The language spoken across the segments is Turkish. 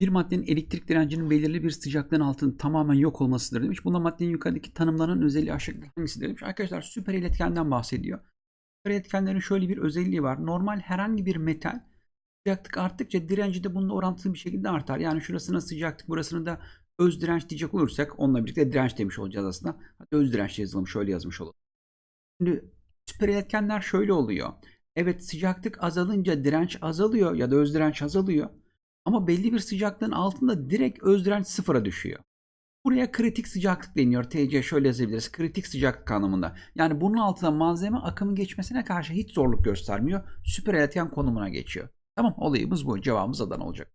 Bir maddenin elektrik direncinin belirli bir sıcaklığın altında tamamen yok olmasıdır demiş. Buna maddenin yukarıdaki tanımlanan özelliği aşağıdaki hangisidir demiş. Arkadaşlar süper iletkenden bahsediyor. Süper iletkenlerin şöyle bir özelliği var. Normal herhangi bir metal sıcaklık arttıkça direnci de bununla orantılı bir şekilde artar. Yani şurasına sıcaklık burasını da öz direnç diyecek olursak onunla birlikte direnç demiş olacağız aslında. Hatta öz direnç yazalım şöyle yazmış olalım. Şimdi süper iletkenler şöyle oluyor. Evet sıcaklık azalınca direnç azalıyor ya da öz direnç azalıyor. Ama belli bir sıcaklığın altında direkt öz direnç sıfıra düşüyor. Buraya kritik sıcaklık deniyor. TC şöyle yazabiliriz. Kritik sıcaklık anlamında. Yani bunun altında malzeme akımın geçmesine karşı hiç zorluk göstermiyor. Süper iletken konumuna geçiyor. Tamam olayımız bu. Cevabımız adan olacak.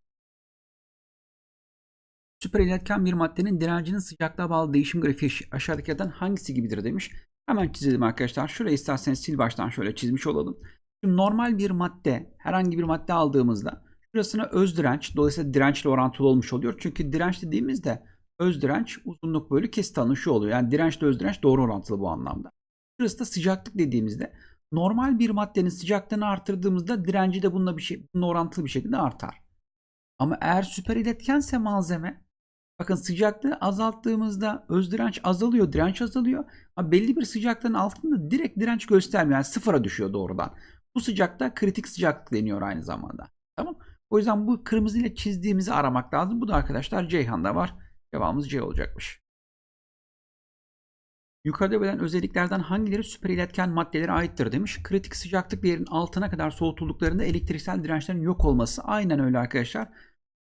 Süper iletken bir maddenin direncinin sıcaklığa bağlı değişim grafiği aşağıdaki aşağıdakilerden hangisi gibidir demiş. Hemen çizelim arkadaşlar. Şurayı isterseniz sil baştan şöyle çizmiş olalım. Şimdi normal bir madde, herhangi bir madde aldığımızda Şurasına öz direnç dolayısıyla dirençle orantılı olmuş oluyor. Çünkü direnç dediğimizde öz direnç uzunluk bölü kesit alanı oluyor. Yani dirençle öz direnç doğru orantılı bu anlamda. Şurası da sıcaklık dediğimizde normal bir maddenin sıcaklığını artırdığımızda direnci de bununla bir şey bununla orantılı bir şekilde artar. Ama eğer süper iletkense malzeme bakın sıcaklığı azalttığımızda öz direnç azalıyor, direnç azalıyor. Ama belli bir sıcaklığın altında direkt direnç göstermiyor. Yani sıfıra düşüyor doğrudan. Bu sıcakta kritik sıcaklık deniyor aynı zamanda. Tamam mı? O yüzden bu kırmızıyla çizdiğimizi aramak lazım. Bu da arkadaşlar Ceyhan'da var. Cevabımız C olacakmış. Yukarıda verilen özelliklerden hangileri süper iletken maddelere aittir demiş. Kritik sıcaklık bir yerin altına kadar soğutulduklarında elektriksel dirençlerin yok olması. Aynen öyle arkadaşlar.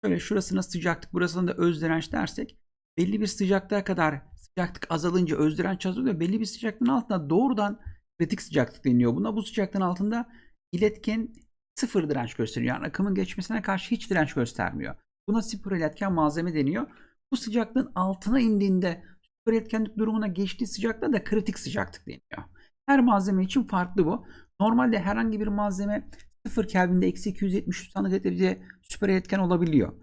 Şöyle şurasına sıcaklık burasına da öz direnç dersek belli bir sıcaklığa kadar sıcaklık azalınca öz direnç azalıyor. Belli bir sıcaklığın altına doğrudan kritik sıcaklık deniliyor. Buna bu sıcaklığın altında iletken sıfır direnç gösteriyor. Yani akımın geçmesine karşı hiç direnç göstermiyor. Buna spor iletken malzeme deniyor. Bu sıcaklığın altına indiğinde spor iletkenlik durumuna geçtiği sıcaklığa da kritik sıcaklık deniyor. Her malzeme için farklı bu. Normalde herhangi bir malzeme sıfır Kelvin'de eksi 273 santigrat derece süper iletken olabiliyor.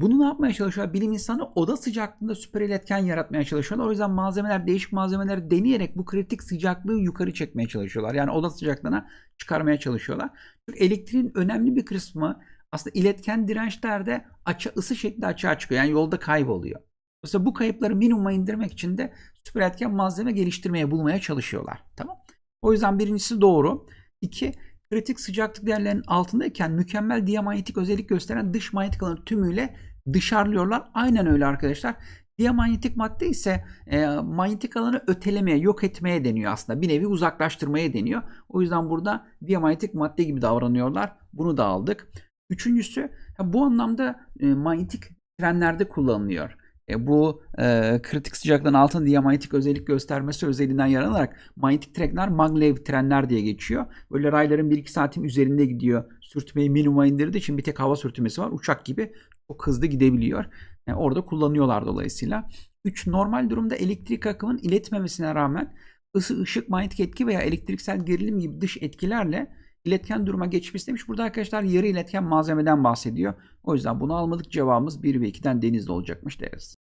Bunu ne yapmaya çalışıyorlar? Bilim insanı oda sıcaklığında süper iletken yaratmaya çalışıyorlar. O yüzden malzemeler, değişik malzemeleri deneyerek bu kritik sıcaklığı yukarı çekmeye çalışıyorlar. Yani oda sıcaklığına çıkarmaya çalışıyorlar. Çünkü elektriğin önemli bir kısmı aslında iletken dirençlerde açı, ısı şekli açığa çıkıyor. Yani yolda kayboluyor. Mesela bu kayıpları minimuma indirmek için de süper etken malzeme geliştirmeye, bulmaya çalışıyorlar. Tamam. O yüzden birincisi doğru. İki, kritik sıcaklık değerlerinin altındayken mükemmel diamanyetik özellik gösteren dış manyetik alanı tümüyle dışarılıyorlar. Aynen öyle arkadaşlar. Diamanyetik madde ise e, manyetik alanı ötelemeye, yok etmeye deniyor aslında. Bir nevi uzaklaştırmaya deniyor. O yüzden burada diamanyetik madde gibi davranıyorlar. Bunu da aldık. Üçüncüsü bu anlamda e, manyetik trenlerde kullanılıyor e, bu e, kritik sıcaklığın altında diyamanyetik özellik göstermesi özelliğinden yararlanarak manyetik trenler maglev trenler diye geçiyor. Böyle rayların 1-2 saatin üzerinde gidiyor. Sürtmeyi minimuma indirdiği için bir tek hava sürtünmesi var. Uçak gibi çok hızlı gidebiliyor. Yani e, orada kullanıyorlar dolayısıyla. 3. Normal durumda elektrik akımın iletmemesine rağmen ısı, ışık, manyetik etki veya elektriksel gerilim gibi dış etkilerle iletken duruma geçmiş demiş. Burada arkadaşlar yarı iletken malzemeden bahsediyor. O yüzden bunu almadık cevabımız 1 ve 2'den denizde olacakmış deriz.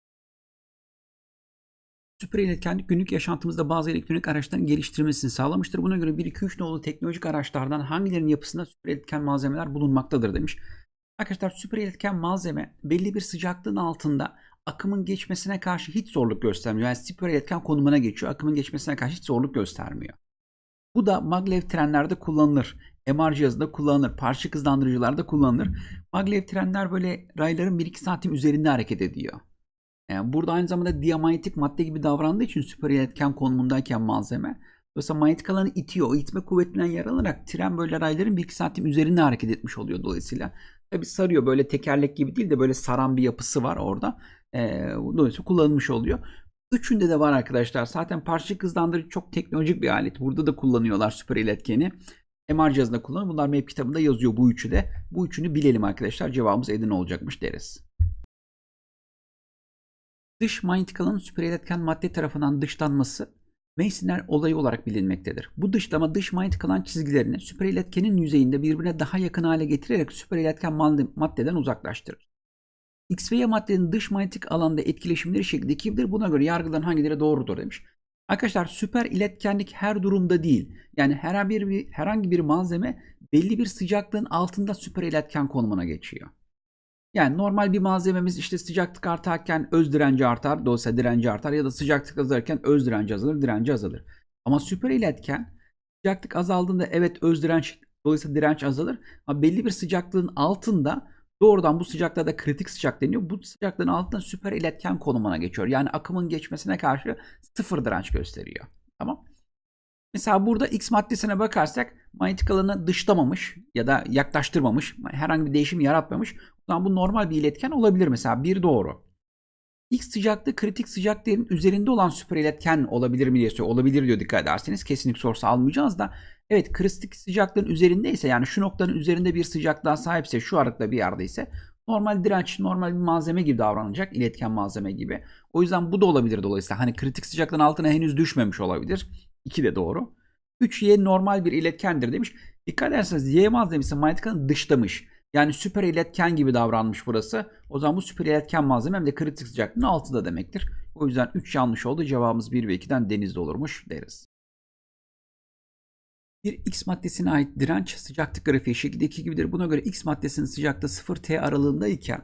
Süper iletken günlük yaşantımızda bazı elektronik araçların geliştirmesini sağlamıştır. Buna göre 1-2-3 nolu teknolojik araçlardan hangilerinin yapısında süper iletken malzemeler bulunmaktadır demiş. Arkadaşlar süper iletken malzeme belli bir sıcaklığın altında akımın geçmesine karşı hiç zorluk göstermiyor. Yani süper iletken konumuna geçiyor. Akımın geçmesine karşı hiç zorluk göstermiyor. Bu da maglev trenlerde kullanılır. MR cihazında kullanılır. parça hızlandırıcılarda kullanılır. Maglev trenler böyle rayların 1-2 santim üzerinde hareket ediyor. Yani burada aynı zamanda diamanyetik madde gibi davrandığı için süper iletken konumundayken malzeme. Dolayısıyla manyetik alanı itiyor. O itme kuvvetinden yararlanarak tren böyle rayların bir iki santim üzerinde hareket etmiş oluyor dolayısıyla. Tabi sarıyor böyle tekerlek gibi değil de böyle saran bir yapısı var orada. E, dolayısıyla kullanılmış oluyor. Üçünde de var arkadaşlar. Zaten parçacık hızlandırıcı çok teknolojik bir alet. Burada da kullanıyorlar süper iletkeni. MR cihazında kullanıyor. Bunlar MEP kitabında yazıyor bu üçü de. Bu üçünü bilelim arkadaşlar. Cevabımız Edirne olacakmış deriz. Dış manyetik süper iletken madde tarafından dışlanması Mason'er olayı olarak bilinmektedir. Bu dışlama dış manyetik alan çizgilerini süper iletkenin yüzeyinde birbirine daha yakın hale getirerek süper iletken maddeden uzaklaştırır. X ve Y maddenin dış manyetik alanda etkileşimleri şekilde ikidir. Buna göre yargıların hangileri doğrudur demiş. Arkadaşlar süper iletkenlik her durumda değil. Yani herhangi bir, herhangi bir malzeme belli bir sıcaklığın altında süper iletken konumuna geçiyor. Yani normal bir malzememiz işte sıcaklık artarken öz direnci artar, dolayısıyla direnci artar ya da sıcaklık azalırken öz direnci azalır, direnci azalır. Ama süper iletken sıcaklık azaldığında evet öz direnç dolayısıyla direnç azalır ama belli bir sıcaklığın altında doğrudan bu sıcaklığa da kritik sıcak deniyor. Bu sıcaklığın altında süper iletken konumuna geçiyor. Yani akımın geçmesine karşı sıfır direnç gösteriyor. Tamam? Mesela burada X maddesine bakarsak manyetik alanı dışlamamış ya da yaklaştırmamış, herhangi bir değişim yaratmamış. O zaman bu normal bir iletken olabilir mesela. Bir doğru. X sıcaklığı kritik sıcak değerin üzerinde olan süper iletken olabilir mi diye soruyor. Olabilir diyor dikkat ederseniz. Kesinlik sorusu almayacağız da. Evet kritik sıcaklığın üzerindeyse yani şu noktanın üzerinde bir sıcaklığa sahipse şu aralıkta bir yerdeyse normal direnç, normal bir malzeme gibi davranacak. iletken malzeme gibi. O yüzden bu da olabilir dolayısıyla. Hani kritik sıcaklığın altına henüz düşmemiş olabilir 2 de doğru. 3Y normal bir iletkendir demiş. Dikkat ederseniz Y malzemesi manyetik dışlamış. Yani süper iletken gibi davranmış burası. O zaman bu süper iletken malzeme hem de kritik sıcaklığın 6'da demektir. O yüzden 3 yanlış oldu. Cevabımız 1 ve 2'den denizde olurmuş deriz. Bir X maddesine ait direnç sıcaklık grafiği şekildeki gibidir. Buna göre X maddesinin sıcaklığı 0 T aralığında iken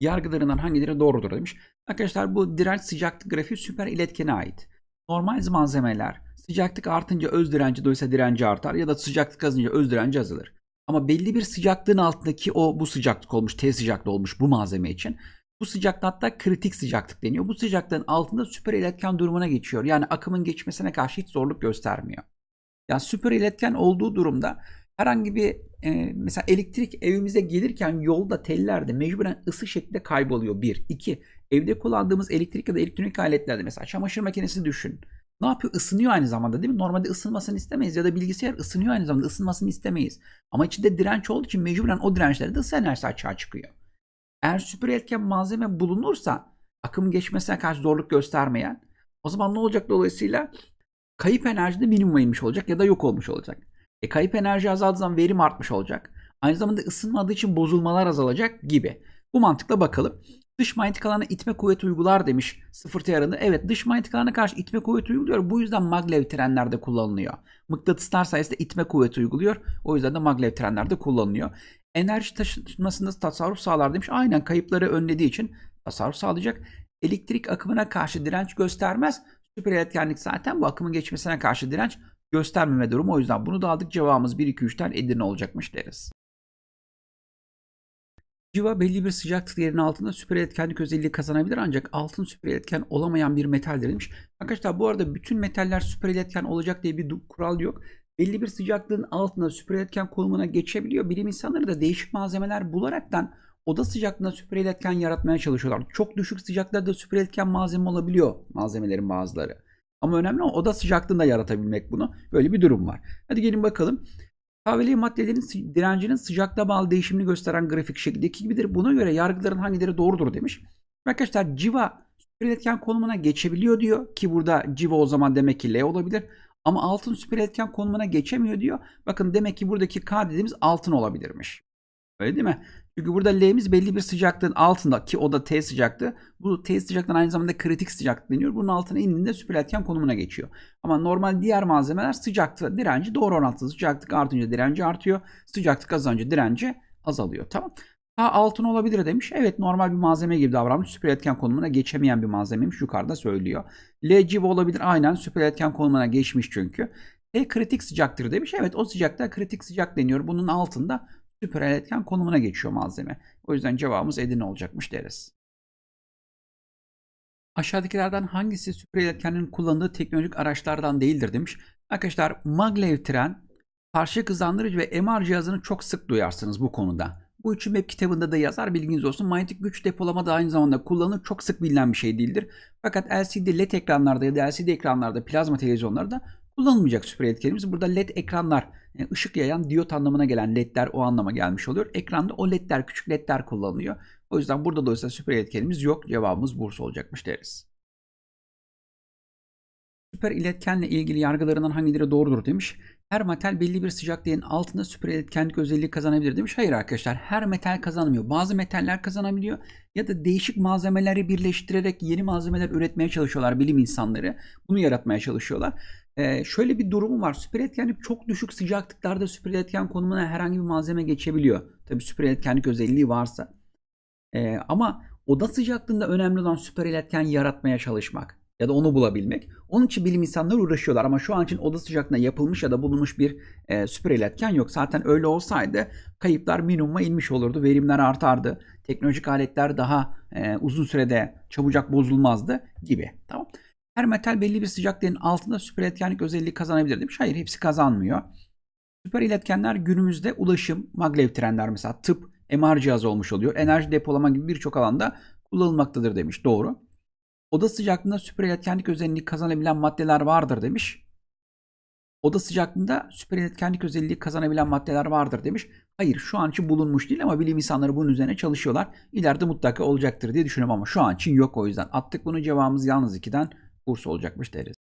yargılarından hangileri doğrudur demiş. Arkadaşlar bu direnç sıcaklık grafiği süper iletkene ait. Normal malzemeler Sıcaklık artınca öz direnci dolayısıyla direnci artar ya da sıcaklık azınca öz direnci azalır. Ama belli bir sıcaklığın altındaki o bu sıcaklık olmuş, T sıcaklığı olmuş bu malzeme için. Bu sıcaklık hatta kritik sıcaklık deniyor. Bu sıcaklığın altında süper iletken durumuna geçiyor. Yani akımın geçmesine karşı hiç zorluk göstermiyor. Yani süper iletken olduğu durumda herhangi bir e, mesela elektrik evimize gelirken yolda tellerde mecburen ısı şeklinde kayboluyor. Bir. iki Evde kullandığımız elektrik ya da elektronik aletlerde mesela çamaşır makinesi düşün ne yapıyor? Isınıyor aynı zamanda değil mi? Normalde ısınmasını istemeyiz ya da bilgisayar ısınıyor aynı zamanda ısınmasını istemeyiz. Ama içinde direnç olduğu için mecburen o dirençlerde ısı enerjisi açığa çıkıyor. Eğer süpür etken malzeme bulunursa akım geçmesine karşı zorluk göstermeyen o zaman ne olacak dolayısıyla kayıp enerji de minimuma inmiş olacak ya da yok olmuş olacak. E kayıp enerji azaldığı zaman verim artmış olacak. Aynı zamanda ısınmadığı için bozulmalar azalacak gibi. Bu mantıkla bakalım dış manyetik manyetikalarına itme kuvveti uygular demiş sıfır teorinde. Evet dış manyetik manyetikalarına karşı itme kuvveti uyguluyor. Bu yüzden maglev trenlerde kullanılıyor. Mıknatıslar sayesinde itme kuvveti uyguluyor. O yüzden de maglev trenlerde kullanılıyor. Enerji taşınmasında tasarruf sağlar demiş. Aynen kayıpları önlediği için tasarruf sağlayacak. Elektrik akımına karşı direnç göstermez. Süper iletkenlik zaten bu akımın geçmesine karşı direnç göstermeme durumu. O yüzden bunu da aldık. Cevabımız 1-2-3'ten Edirne olacakmış deriz. Civa belli bir sıcaklık değerinin altında süper iletkenlik özelliği kazanabilir ancak altın süper iletken olamayan bir metaldir demiş. Arkadaşlar bu arada bütün metaller süper iletken olacak diye bir kural yok. Belli bir sıcaklığın altında süper iletken konumuna geçebiliyor. Bilim insanları da değişik malzemeler bularaktan oda sıcaklığında süper iletken yaratmaya çalışıyorlar. Çok düşük sıcaklarda süper iletken malzeme olabiliyor malzemelerin bazıları. Ama önemli o oda sıcaklığında yaratabilmek bunu. Böyle bir durum var. Hadi gelin bakalım. Kahveli maddelerin direncinin sıcakta bağlı değişimini gösteren grafik şekildeki gibidir. Buna göre yargıların hangileri doğrudur demiş. Arkadaşlar civa süperiletken konumuna geçebiliyor diyor ki burada civa o zaman demek ki L olabilir. Ama altın süperiletken konumuna geçemiyor diyor. Bakın demek ki buradaki K dediğimiz altın olabilirmiş. Öyle değil mi? Çünkü burada L'miz belli bir sıcaklığın altında ki o da T sıcaklığı. Bu T sıcaklığın aynı zamanda kritik sıcaklık deniyor. Bunun altına indiğinde süperiletken konumuna geçiyor. Ama normal diğer malzemeler sıcaklık direnci doğru orantılı. Sıcaklık artınca direnci artıyor. Sıcaklık azalınca direnci azalıyor. Tamam. Ha altın olabilir demiş. Evet normal bir malzeme gibi davranmış. Süperiletken konumuna geçemeyen bir malzemeymiş. Yukarıda söylüyor. L civa olabilir. Aynen süperiletken konumuna geçmiş çünkü. E kritik sıcaktır demiş. Evet o sıcakta kritik sıcak deniyor. Bunun altında süper konumuna geçiyor malzeme. O yüzden cevabımız Edirne olacakmış deriz. Aşağıdakilerden hangisi süper iletkenlerin kullandığı teknolojik araçlardan değildir demiş. Arkadaşlar maglev tren, parçacık hızlandırıcı ve MR cihazını çok sık duyarsınız bu konuda. Bu üçü web kitabında da yazar bilginiz olsun. Manyetik güç depolama da aynı zamanda kullanılır. Çok sık bilinen bir şey değildir. Fakat LCD LED ekranlarda ya da LCD ekranlarda plazma televizyonlarda kullanılmayacak süper iletkenimiz. Burada LED ekranlar e, ışık yayan diyot anlamına gelen ledler o anlama gelmiş oluyor. Ekranda o ledler küçük ledler kullanılıyor. O yüzden burada dolayısıyla süper iletkenimiz yok. Cevabımız Bursa olacakmış deriz. Süper iletkenle ilgili yargılarından hangileri doğrudur demiş. Her metal belli bir sıcaklığın altında süper iletkenlik özelliği kazanabilir demiş. Hayır arkadaşlar her metal kazanmıyor. Bazı metaller kazanabiliyor ya da değişik malzemeleri birleştirerek yeni malzemeler üretmeye çalışıyorlar bilim insanları. Bunu yaratmaya çalışıyorlar. Ee, şöyle bir durumu var. Süper etkenlik çok düşük sıcaklıklarda süper etken konumuna herhangi bir malzeme geçebiliyor. Tabi süper etkenlik özelliği varsa. Ee, ama oda sıcaklığında önemli olan süper iletken yaratmaya çalışmak ya da onu bulabilmek. Onun için bilim insanları uğraşıyorlar ama şu an için oda sıcaklığında yapılmış ya da bulunmuş bir e, süper iletken yok. Zaten öyle olsaydı kayıplar minimuma inmiş olurdu, verimler artardı, teknolojik aletler daha e, uzun sürede çabucak bozulmazdı gibi. Tamam. Her metal belli bir sıcaklığın altında süper iletkenlik özelliği kazanabilir demiş. Hayır hepsi kazanmıyor. Süper iletkenler günümüzde ulaşım, maglev trenler mesela tıp, MR cihazı olmuş oluyor. Enerji depolama gibi birçok alanda kullanılmaktadır demiş. Doğru. Oda sıcaklığında süper iletkenlik özelliği kazanabilen maddeler vardır demiş. Oda sıcaklığında süper iletkenlik özelliği kazanabilen maddeler vardır demiş. Hayır şu an için bulunmuş değil ama bilim insanları bunun üzerine çalışıyorlar. İleride mutlaka olacaktır diye düşünüyorum ama şu an için yok o yüzden. Attık bunu cevabımız yalnız 2'den Kurs olacakmış deriz.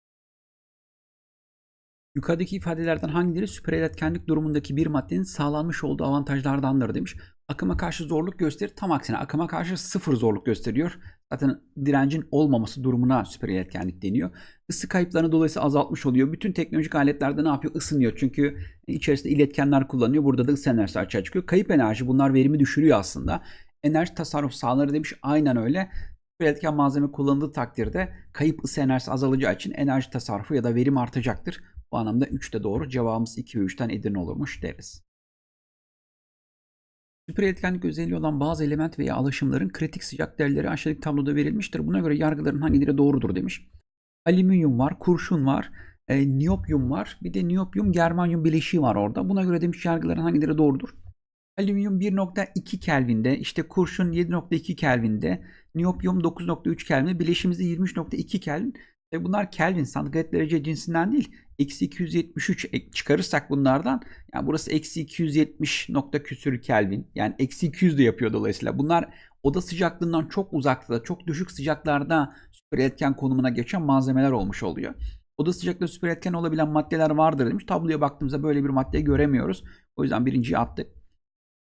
Yukarıdaki ifadelerden hangileri süperiletkenlik durumundaki bir maddenin sağlanmış olduğu avantajlardandır demiş. Akıma karşı zorluk gösterir. Tam aksine akıma karşı sıfır zorluk gösteriyor. Zaten direncin olmaması durumuna süperiletkenlik deniyor. Isı kayıplarını dolayısıyla azaltmış oluyor. Bütün teknolojik aletlerde ne yapıyor? Isınıyor. Çünkü içerisinde iletkenler kullanıyor. Burada da ısı enerjisi açığa çıkıyor. Kayıp enerji bunlar verimi düşürüyor aslında. Enerji tasarruf sağları demiş. Aynen öyle bir malzeme kullanıldığı takdirde kayıp ısı enerjisi azalacağı için enerji tasarrufu ya da verim artacaktır. Bu anlamda 3 de doğru. Cevabımız 2 ve 3'ten Edirne olurmuş deriz. Süperiletkenlik özelliği olan bazı element veya alaşımların kritik sıcak değerleri aşağıdaki tabloda verilmiştir. Buna göre yargıların hangileri doğrudur demiş. Alüminyum var, kurşun var, e, niyopyum var. Bir de niyopyum germanyum bileşiği var orada. Buna göre demiş yargıların hangileri doğrudur. Alüminyum 1.2 Kelvin'de, işte kurşun 7.2 Kelvin'de, niyopyum 9.3 Kelvin'de, bileşimizde 23.2 Kelvin. E bunlar Kelvin santigrat derece cinsinden değil. Eksi 273 çıkarırsak bunlardan yani burası eksi 270 nokta küsür Kelvin. Yani eksi 200 de yapıyor dolayısıyla. Bunlar oda sıcaklığından çok uzakta, çok düşük sıcaklarda süper etken konumuna geçen malzemeler olmuş oluyor. Oda sıcaklığı süper etken olabilen maddeler vardır demiş. Tabloya baktığımızda böyle bir madde göremiyoruz. O yüzden birinciyi attık.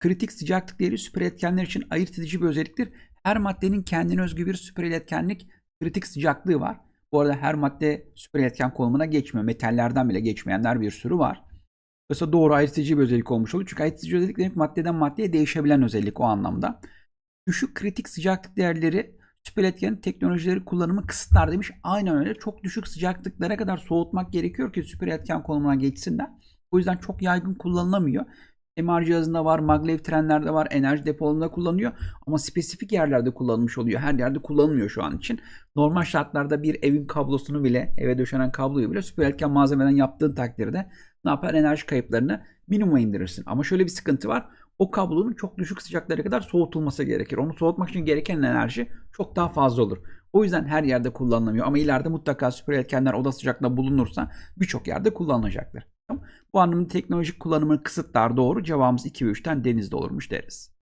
Kritik sıcaklık değeri süper iletkenler için ayırt edici bir özelliktir. Her maddenin kendine özgü bir süper iletkenlik kritik sıcaklığı var. Bu arada her madde süper iletken konumuna geçmiyor. Metallerden bile geçmeyenler bir sürü var. Dolayısıyla doğru ayırt edici bir özellik olmuş olur. Çünkü ayırt edici özellik demek maddeden maddeye değişebilen özellik o anlamda. Düşük kritik sıcaklık değerleri süper iletken teknolojileri kullanımı kısıtlar demiş. Aynen öyle. Çok düşük sıcaklıklara kadar soğutmak gerekiyor ki süper iletken konumuna geçsinler. O yüzden çok yaygın kullanılamıyor. MR cihazında var, maglev trenlerde var, enerji depolarında kullanıyor ama spesifik yerlerde kullanılmış oluyor. Her yerde kullanılmıyor şu an için. Normal şartlarda bir evin kablosunu bile, eve döşenen kabloyu bile süper elken malzemeden yaptığın takdirde ne yapar? Enerji kayıplarını minimuma indirirsin. Ama şöyle bir sıkıntı var. O kablonun çok düşük sıcaklara kadar soğutulması gerekir. Onu soğutmak için gereken enerji çok daha fazla olur. O yüzden her yerde kullanılamıyor ama ileride mutlaka süper elkenler oda sıcaklığında bulunursa birçok yerde kullanılacaktır. Bu anlamda teknolojik kullanımını kısıtlar doğru. Cevabımız 2 ve 3'ten denizde olurmuş deriz.